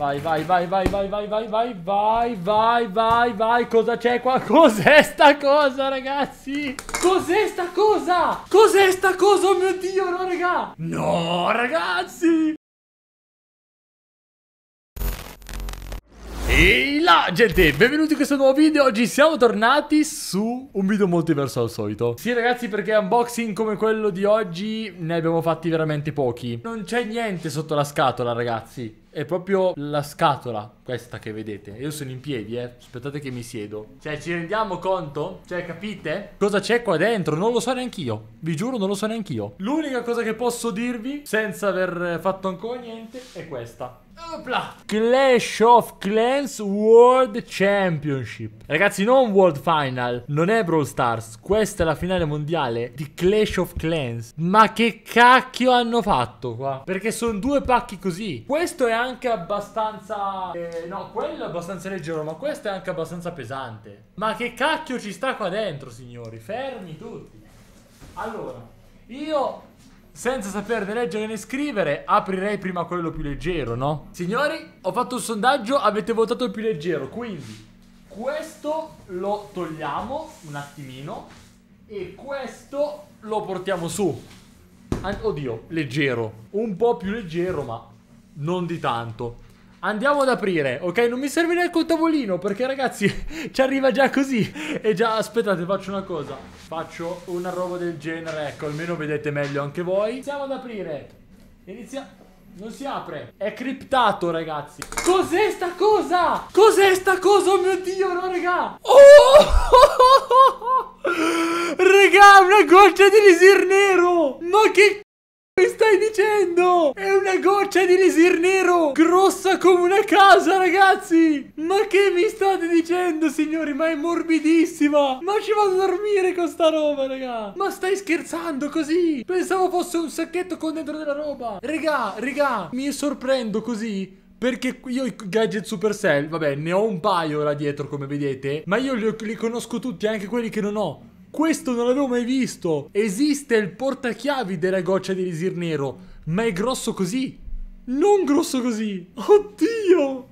Vai, vai, vai, vai, vai, vai, vai, vai, vai, vai, vai, vai. Cosa c'è qua? Cos'è sta cosa, ragazzi? Cos'è sta cosa? Cos'è sta cosa? Oh mio Dio, no, raga. No, ragazzi. E là gente, benvenuti in questo nuovo video Oggi siamo tornati su un video molto diverso al solito Sì ragazzi perché unboxing come quello di oggi ne abbiamo fatti veramente pochi Non c'è niente sotto la scatola ragazzi è proprio la scatola questa che vedete. Io sono in piedi, eh. Aspettate che mi siedo. Cioè, ci rendiamo conto? Cioè, capite? Cosa c'è qua dentro? Non lo so neanch'io. Vi giuro, non lo so neanch'io. L'unica cosa che posso dirvi, senza aver fatto ancora niente, è questa. Opla. Clash of Clans World Championship Ragazzi non World Final Non è Brawl Stars Questa è la finale mondiale di Clash of Clans Ma che cacchio hanno fatto qua Perché sono due pacchi così Questo è anche abbastanza eh, eh, no, quello è abbastanza leggero, ma questo è anche abbastanza pesante. Ma che cacchio ci sta qua dentro, signori? Fermi tutti. Allora, io senza sapere né leggere né scrivere, aprirei prima quello più leggero, no? Signori, ho fatto un sondaggio, avete votato il più leggero, quindi questo lo togliamo un attimino e questo lo portiamo su. An oddio, leggero, un po' più leggero, ma non di tanto. Andiamo ad aprire, ok? Non mi serve neanche un tavolino perché ragazzi ci arriva già così E già, aspettate, faccio una cosa Faccio una roba del genere, ecco, almeno vedete meglio anche voi Iniziamo ad aprire Inizia... Non si apre È criptato ragazzi Cos'è sta cosa? Cos'è sta cosa? Oh mio dio, no raga Oh! Raga, una goccia di lisir nero! Ma che stai dicendo? È una goccia di lesir nero, grossa come una casa, ragazzi. Ma che mi state dicendo, signori? Ma è morbidissima. Ma ci vado a dormire con sta roba, raga. Ma stai scherzando così? Pensavo fosse un sacchetto con dentro della roba. Raga, regà, mi sorprendo così perché io i gadget Supercell, vabbè, ne ho un paio là dietro come vedete, ma io li, li conosco tutti, anche quelli che non ho. Questo non l'avevo mai visto. Esiste il portachiavi della goccia di risir nero, ma è grosso così. Non grosso così. Oddio.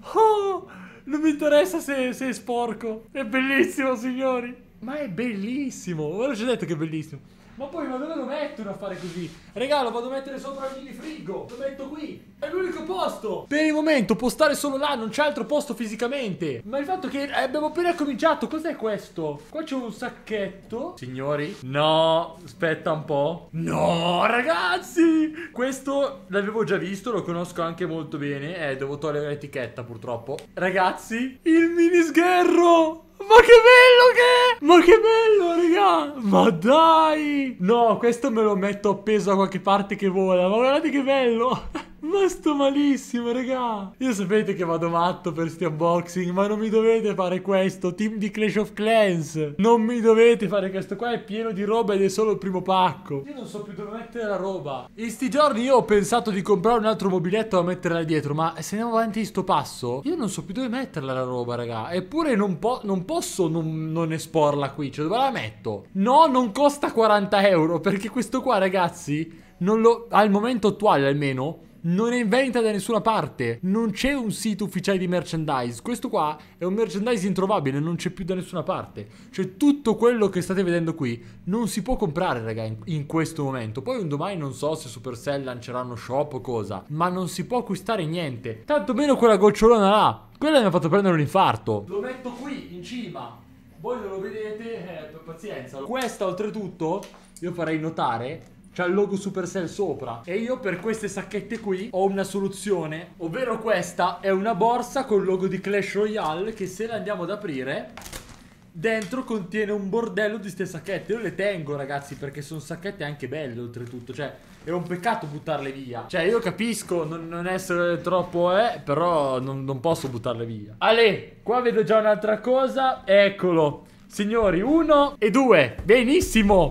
Oh, non mi interessa se, se è sporco. È bellissimo, signori. Ma è bellissimo. Ve l'ho già detto che è bellissimo. Ma poi ma dove lo mettono a fare così? Regalo, vado a mettere sopra il mini frigo. Lo metto qui. È l'unico posto. Per il momento può stare solo là, non c'è altro posto fisicamente. Ma il fatto che abbiamo appena cominciato, cos'è questo? Qua c'è un sacchetto. Signori? No, aspetta un po'. No, ragazzi! Questo l'avevo già visto, lo conosco anche molto bene. Eh, devo togliere l'etichetta purtroppo. Ragazzi, il mini minisgherro! Ma che bello che è! Ma che bello, raga! Ma dai! No, questo me lo metto appeso a qualche parte che vola. Ma guardate che bello! Ma sto malissimo, raga. Io sapete che vado matto per sti unboxing, ma non mi dovete fare questo. Team di Clash of Clans. Non mi dovete fare questo qua, è pieno di roba ed è solo il primo pacco. Io non so più dove mettere la roba. In sti giorni io ho pensato di comprare un altro mobiletto da mettere là dietro, ma se andiamo avanti di sto passo, io non so più dove metterla la roba, raga. Eppure non, po non posso non, non, esporla qui, cioè dove la metto? No, non costa 40 euro, perché questo qua, ragazzi, non lo... al momento attuale almeno non è in vendita da nessuna parte, non c'è un sito ufficiale di merchandise, questo qua è un merchandise introvabile, non c'è più da nessuna parte, cioè tutto quello che state vedendo qui non si può comprare raga in, in questo momento, poi un domani non so se Supercell lancerà uno shop o cosa, ma non si può acquistare niente, tantomeno quella gocciolona là, quella mi ha fatto prendere un infarto. Lo metto qui in cima, voi non lo vedete, eh, pazienza. Questa oltretutto, io farei notare C'ha il logo Supercell sopra. E io per queste sacchette qui ho una soluzione. Ovvero questa è una borsa con il logo di Clash Royale che se la andiamo ad aprire... Dentro contiene un bordello di ste sacchette. Io le tengo, ragazzi, perché sono sacchette anche belle, oltretutto. Cioè, è un peccato buttarle via. Cioè, io capisco non, non essere troppo, eh, però non, non posso buttarle via. Ale, qua vedo già un'altra cosa. Eccolo. Signori, uno e due. Benissimo.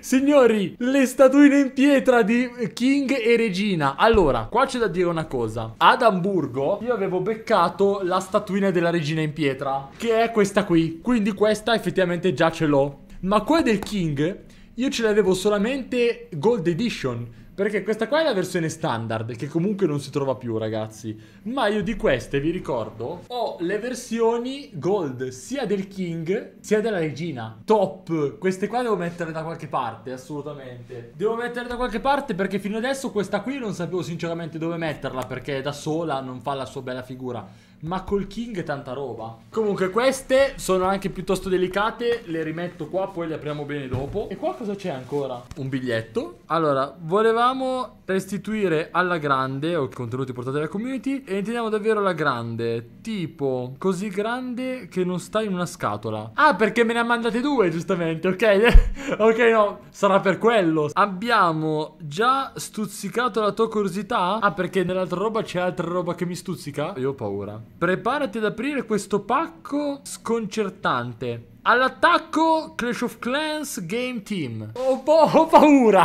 Signori, le statuine in pietra di King e Regina. Allora, qua c'è da dire una cosa. Ad Amburgo io avevo beccato la statuina della Regina in pietra, che è questa qui. Quindi questa effettivamente già ce l'ho. Ma quella del King io ce l'avevo solamente Gold Edition, perché questa qua è la versione standard, che comunque non si trova più, ragazzi. Ma io di queste, vi ricordo, ho le versioni gold, sia del King, sia della Regina. Top! Queste qua devo metterle da qualche parte, assolutamente. Devo metterle da qualche parte perché fino adesso questa qui non sapevo sinceramente dove metterla, perché da sola non fa la sua bella figura. Ma col King tanta roba. Comunque, queste sono anche piuttosto delicate. Le rimetto qua, poi le apriamo bene dopo. E qua cosa c'è ancora? Un biglietto. Allora, volevamo restituire alla grande o contenuti portati alla community. E intendiamo davvero alla grande. Tipo, così grande che non sta in una scatola. Ah, perché me ne ha mandate due, giustamente. Ok, ok, no, sarà per quello. Abbiamo già stuzzicato la tua curiosità? Ah, perché nell'altra roba c'è altra roba che mi stuzzica? Io ho paura. Preparati ad aprire questo pacco sconcertante. All'attacco Clash of Clans Game Team. Ho, ho paura!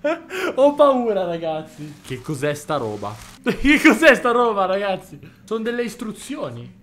Ho paura, ragazzi. Che cos'è sta roba? che cos'è sta roba, ragazzi? Sono delle istruzioni.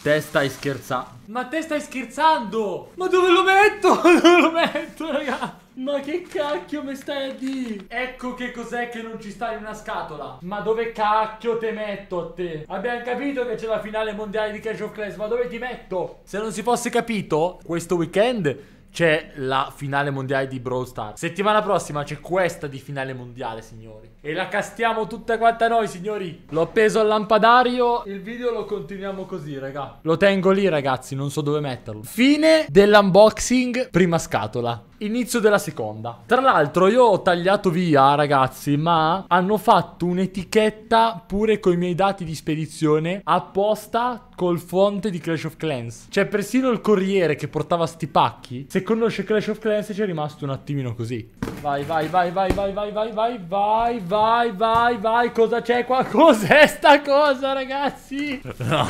Te stai scherzando. Ma te stai scherzando? Ma dove lo metto? dove lo metto, ragazzi? Ma che cacchio mi stai a dire? Ecco che cos'è che non ci sta in una scatola. Ma dove cacchio te metto a te? Abbiamo capito che c'è la finale mondiale di Clash of Clans, ma dove ti metto? Se non si fosse capito, questo weekend c'è la finale mondiale di Brawl Stars. Settimana prossima c'è questa di finale mondiale, signori. E la castiamo tutta quanta noi, signori. L'ho appeso al lampadario. Il video lo continuiamo così, raga. Lo tengo lì, ragazzi. Non so dove metterlo. Fine dell'unboxing. Prima scatola. Inizio della seconda. Tra l'altro io ho tagliato via, ragazzi, ma hanno fatto un'etichetta pure con i miei dati di spedizione apposta col fonte di Clash of Clans. Cioè, persino il corriere che portava sti pacchi. Se conosce Clash of Clans ci è rimasto un attimino così. Vai, vai, vai, vai, vai, vai, vai, vai, vai, vai, vai, vai. Cosa c'è qua? Cos'è sta cosa, ragazzi? No,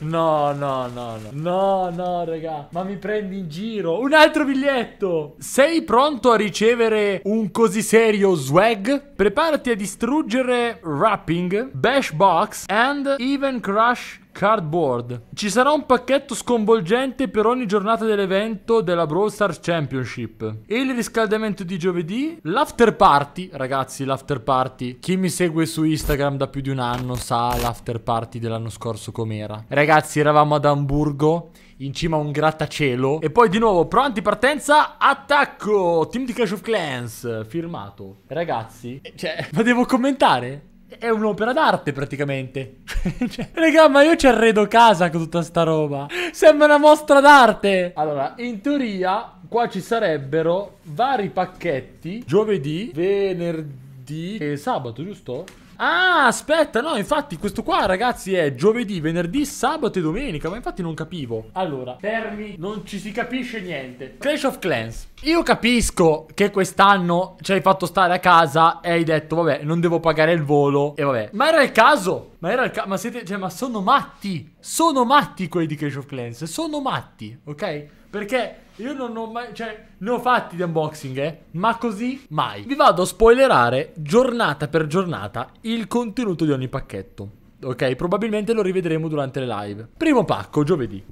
no, no, no, no. No, no, raga. Ma mi prendi in giro. Un altro biglietto bello! Sei pronto a ricevere un così serio swag? Preparati a distruggere Wrapping, Bash Box and Even Crush Cardboard. Ci sarà un pacchetto sconvolgente per ogni giornata dell'evento della Brawl Stars Championship. Il riscaldamento di giovedì, l'after party, ragazzi, l'after party. Chi mi segue su Instagram da più di un anno sa l'after party dell'anno scorso com'era. Ragazzi, eravamo ad Amburgo in cima a un grattacielo. E poi di nuovo, pronti, partenza, attacco! Team di Clash of Clans, firmato. Ragazzi, eh, cioè, ma devo commentare? È un'opera d'arte praticamente. cioè, raga, ma io ci arredo casa con tutta sta roba. Sembra una mostra d'arte. Allora, in teoria, qua ci sarebbero vari pacchetti giovedì, venerdì e sabato, giusto? Ah, aspetta, no, infatti questo qua, ragazzi, è giovedì, venerdì, sabato e domenica. Ma infatti non capivo. Allora, fermi, non ci si capisce niente. Clash of Clans. Io capisco che quest'anno ci hai fatto stare a casa e hai detto, vabbè, non devo pagare il volo. E vabbè, ma era il caso. Ma era il ca- ma siete, cioè, ma sono matti. Sono matti quelli di Clash of Clans. Sono matti, ok? Perché io non ho mai, cioè, ne ho fatti di unboxing, eh, ma così mai. Vi vado a spoilerare giornata per giornata il contenuto di ogni pacchetto. Ok, probabilmente lo rivedremo durante le live. Primo pacco, giovedì.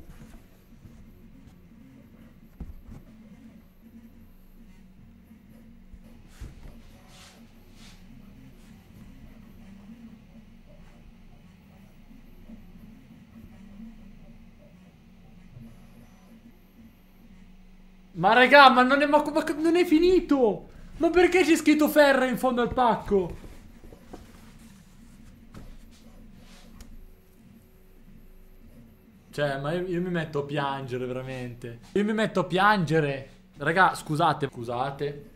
Ma raga, ma non è, ma, ma non è finito! Ma perché c'è scritto ferra in fondo al pacco? Cioè, ma io, io, mi metto a piangere, veramente. Io mi metto a piangere. Raga, scusate. Scusate.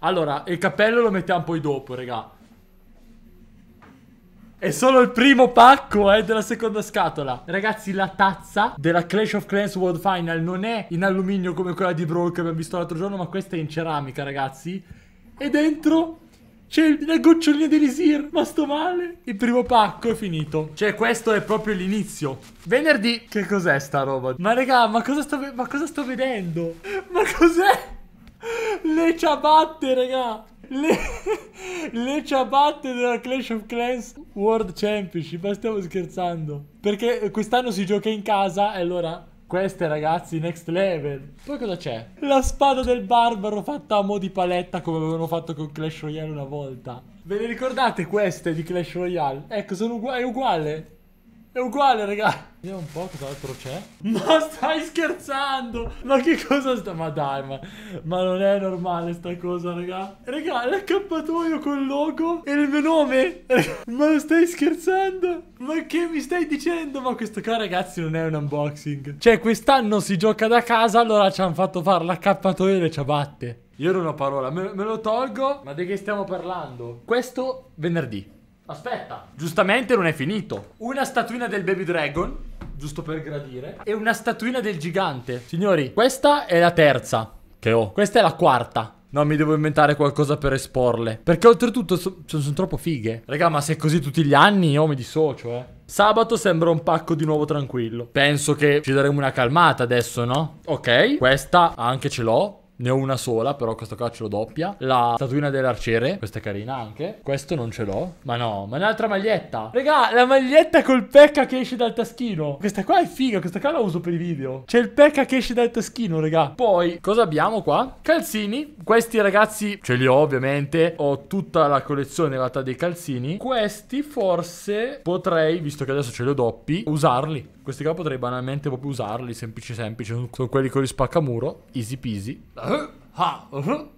Allora, il cappello lo mettiamo poi dopo, raga. È solo il primo pacco, eh, della seconda scatola. Ragazzi, la tazza della Clash of Clans World Final non è in alluminio come quella di Brawl che abbiamo visto l'altro giorno, ma questa è in ceramica, ragazzi. E dentro c'è la gocciolina di d'Elisir, ma sto male. Il primo pacco è finito. Cioè, questo è proprio l'inizio. Venerdì, che cos'è sta roba? Ma raga, ma cosa sto, ma cosa sto vedendo? Ma cos'è? Le ciabatte, raga le, le ciabatte della Clash of Clans World Championship, ma stiamo scherzando. Perché quest'anno si gioca in casa e allora queste ragazzi, next level. Poi cosa c'è? La spada del barbaro fatta a mo' di paletta come avevano fatto con Clash Royale una volta. Ve le ricordate queste di Clash Royale? Ecco, sono ugu- è uguale. È uguale, raga. Vediamo un po' cos'altro c'è. Ma stai scherzando? Ma che cosa sta... Ma dai, ma... ma non è normale sta cosa, raga. Raga, l'accappatoio col logo e il mio nome. ma stai scherzando? Ma che mi stai dicendo? Ma questo qua, ragazzi, non è un unboxing. Cioè, quest'anno si gioca da casa, allora ci hanno fatto fare l'accappatoio e le ciabatte. Io non ho parola, me, me lo tolgo, ma di che stiamo parlando? Questo venerdì. Aspetta, giustamente non è finito. Una statuina del Baby Dragon, giusto per gradire, e una statuina del gigante. Signori, questa è la terza che ho. Questa è la quarta. No, mi devo inventare qualcosa per esporle. Perché oltretutto so sono troppo fighe. Raga, ma se è così tutti gli anni io mi dissocio, eh. Sabato sembra un pacco di nuovo tranquillo. Penso che ci daremo una calmata adesso, no? Ok, questa anche ce l'ho. Ne ho una sola, però questo qua ce l'ho doppia. La statuina dell'arciere, questa è carina anche. Questo non ce l'ho. Ma no, ma un'altra maglietta. Regà, la maglietta col pecca che esce dal taschino. Questa qua è figa, questa qua la uso per i video. C'è il pecca che esce dal taschino, regà. Poi, cosa abbiamo qua? Calzini. Questi ragazzi ce li ho ovviamente. Ho tutta la collezione in realtà dei calzini. Questi forse potrei, visto che adesso ce li ho doppi, usarli. Questi qua potrei banalmente proprio usarli, semplici semplici. Sono quelli con gli spaccamuro, easy peasy. Ah, no,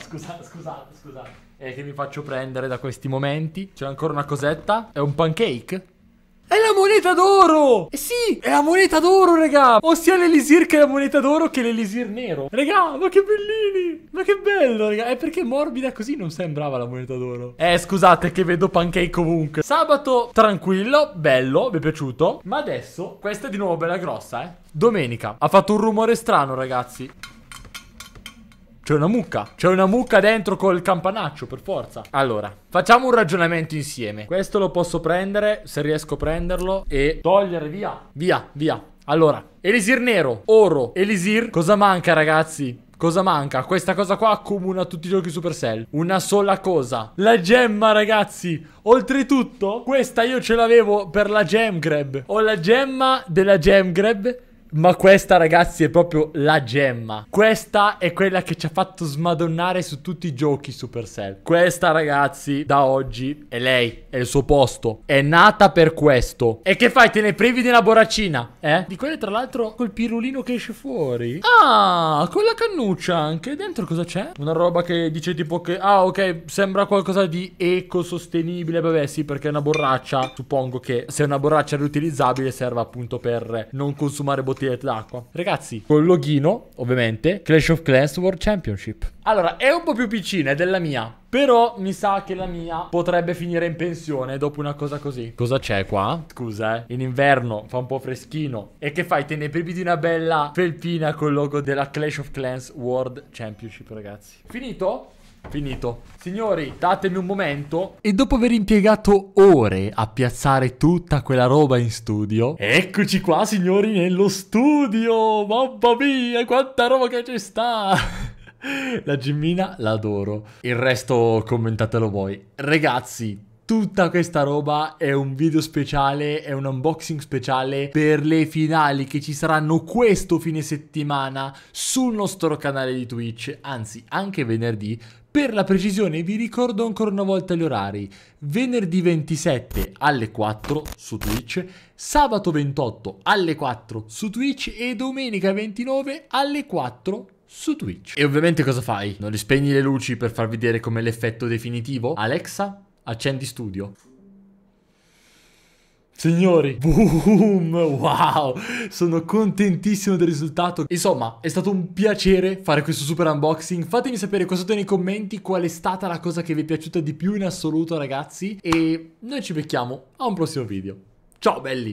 scusate, scusate, scusate. È che mi faccio prendere da questi momenti. C'è ancora una cosetta. È un pancake. È la moneta d'oro! Eh sì, è la moneta d'oro, raga! Ho sia l'elisir che la moneta d'oro che l'elisir nero. Raga, ma che bellini! Ma che bello, raga! È perché morbida così non sembrava la moneta d'oro. Eh, scusate che vedo pancake comunque. Sabato tranquillo, bello, mi è piaciuto. Ma adesso, questa è di nuovo bella grossa, eh. Domenica. Ha fatto un rumore strano, ragazzi. C'è una mucca. C'è una mucca dentro col campanaccio, per forza. Allora, facciamo un ragionamento insieme. Questo lo posso prendere, se riesco a prenderlo, e togliere via. Via, via. Allora, elisir nero, oro, elisir. Cosa manca, ragazzi? Cosa manca? Questa cosa qua accomuna tutti i giochi Supercell. Una sola cosa. La gemma, ragazzi. Oltretutto, questa io ce l'avevo per la gem grab. Ho la gemma della gem grab ma questa, ragazzi, è proprio la gemma. Questa è quella che ci ha fatto smadonnare su tutti i giochi Supercell. Questa, ragazzi, da oggi è lei, è il suo posto. È nata per questo. E che fai? Te ne privi di una borracina, eh? Di quelle, tra l'altro, col pirulino che esce fuori. Ah, con la cannuccia anche. Dentro cosa c'è? Una roba che dice tipo che... Ah, ok, sembra qualcosa di ecosostenibile. Vabbè, sì, perché è una borraccia. Suppongo che se è una borraccia riutilizzabile serva appunto per non consumare bottiglie tirate d'acqua. Ragazzi, col loghino, ovviamente, Clash of Clans World Championship. Allora, è un po' più piccina, è della mia. Però mi sa che la mia potrebbe finire in pensione dopo una cosa così. Cosa c'è qua? Scusa, eh. In inverno fa un po' freschino. E che fai? Te ne bevi di una bella felpina col logo della Clash of Clans World Championship, ragazzi. Finito? Finito. Signori, datemi un momento. E dopo aver impiegato ore a piazzare tutta quella roba in studio, eccoci qua, signori, nello studio. Mamma mia, quanta roba che ci sta. La Gimmina l'adoro. Il resto commentatelo voi. Ragazzi, Tutta questa roba è un video speciale, è un unboxing speciale per le finali che ci saranno questo fine settimana sul nostro canale di Twitch, anzi anche venerdì, per la precisione vi ricordo ancora una volta gli orari. Venerdì 27 alle 4 su Twitch, sabato 28 alle 4 su Twitch e domenica 29 alle 4 su Twitch. E ovviamente cosa fai? Non rispegni le luci per far vedere com'è l'effetto definitivo? Alexa, accendi studio. Signori, boom, wow, sono contentissimo del risultato. Insomma, è stato un piacere fare questo super unboxing. Fatemi sapere cosa nei commenti, qual è stata la cosa che vi è piaciuta di più in assoluto ragazzi. E noi ci becchiamo a un prossimo video. Ciao belli!